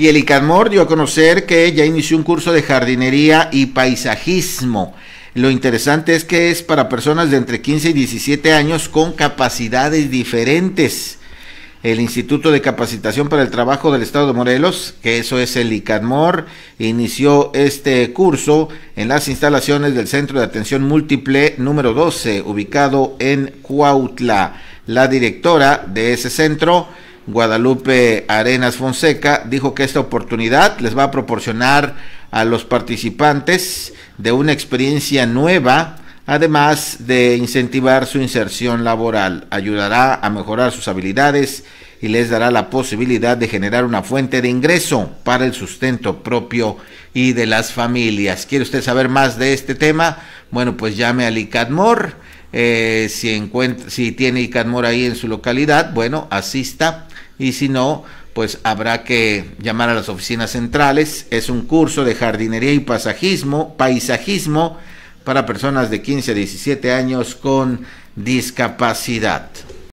Y el ICADMOR dio a conocer que ya inició un curso de jardinería y paisajismo. Lo interesante es que es para personas de entre 15 y 17 años con capacidades diferentes. El Instituto de Capacitación para el Trabajo del Estado de Morelos, que eso es el ICADMOR, inició este curso en las instalaciones del Centro de Atención Múltiple número 12, ubicado en Cuautla. La directora de ese centro, Guadalupe Arenas Fonseca dijo que esta oportunidad les va a proporcionar a los participantes de una experiencia nueva, además de incentivar su inserción laboral. Ayudará a mejorar sus habilidades y les dará la posibilidad de generar una fuente de ingreso para el sustento propio y de las familias. ¿Quiere usted saber más de este tema? Bueno, pues llame a Licadmor eh, si, encuentra, si tiene Icanmor ahí en su localidad, bueno, asista. Y si no, pues habrá que llamar a las oficinas centrales. Es un curso de jardinería y paisajismo para personas de 15 a 17 años con discapacidad.